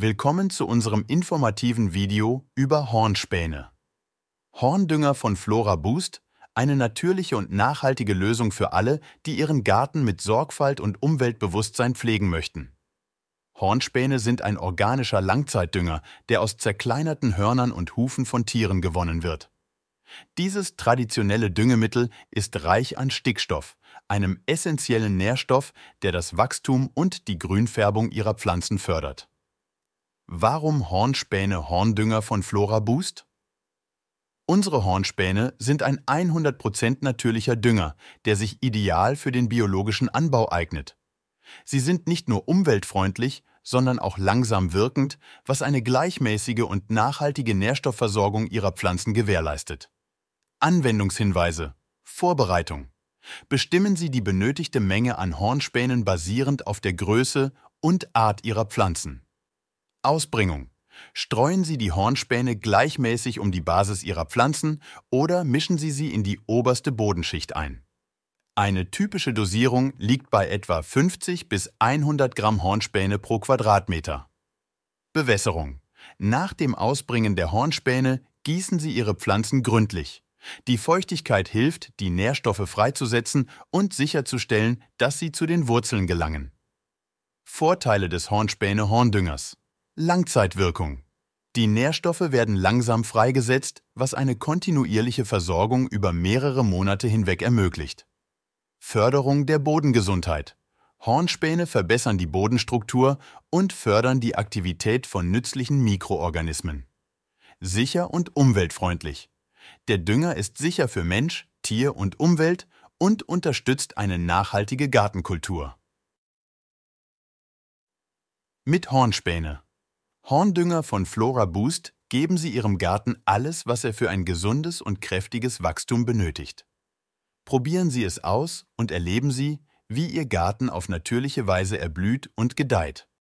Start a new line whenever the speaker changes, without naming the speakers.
Willkommen zu unserem informativen Video über Hornspäne. Horndünger von Flora Boost, eine natürliche und nachhaltige Lösung für alle, die ihren Garten mit Sorgfalt und Umweltbewusstsein pflegen möchten. Hornspäne sind ein organischer Langzeitdünger, der aus zerkleinerten Hörnern und Hufen von Tieren gewonnen wird. Dieses traditionelle Düngemittel ist reich an Stickstoff, einem essentiellen Nährstoff, der das Wachstum und die Grünfärbung ihrer Pflanzen fördert. Warum Hornspäne Horndünger von Flora Boost? Unsere Hornspäne sind ein 100% natürlicher Dünger, der sich ideal für den biologischen Anbau eignet. Sie sind nicht nur umweltfreundlich, sondern auch langsam wirkend, was eine gleichmäßige und nachhaltige Nährstoffversorgung ihrer Pflanzen gewährleistet. Anwendungshinweise Vorbereitung Bestimmen Sie die benötigte Menge an Hornspänen basierend auf der Größe und Art Ihrer Pflanzen. Ausbringung. Streuen Sie die Hornspäne gleichmäßig um die Basis Ihrer Pflanzen oder mischen Sie sie in die oberste Bodenschicht ein. Eine typische Dosierung liegt bei etwa 50 bis 100 Gramm Hornspäne pro Quadratmeter. Bewässerung. Nach dem Ausbringen der Hornspäne gießen Sie Ihre Pflanzen gründlich. Die Feuchtigkeit hilft, die Nährstoffe freizusetzen und sicherzustellen, dass sie zu den Wurzeln gelangen. Vorteile des Hornspäne-Horndüngers Langzeitwirkung. Die Nährstoffe werden langsam freigesetzt, was eine kontinuierliche Versorgung über mehrere Monate hinweg ermöglicht. Förderung der Bodengesundheit. Hornspäne verbessern die Bodenstruktur und fördern die Aktivität von nützlichen Mikroorganismen. Sicher und umweltfreundlich. Der Dünger ist sicher für Mensch, Tier und Umwelt und unterstützt eine nachhaltige Gartenkultur. Mit Hornspäne Horndünger von Flora Boost geben Sie Ihrem Garten alles, was er für ein gesundes und kräftiges Wachstum benötigt. Probieren Sie es aus und erleben Sie, wie Ihr Garten auf natürliche Weise erblüht und gedeiht.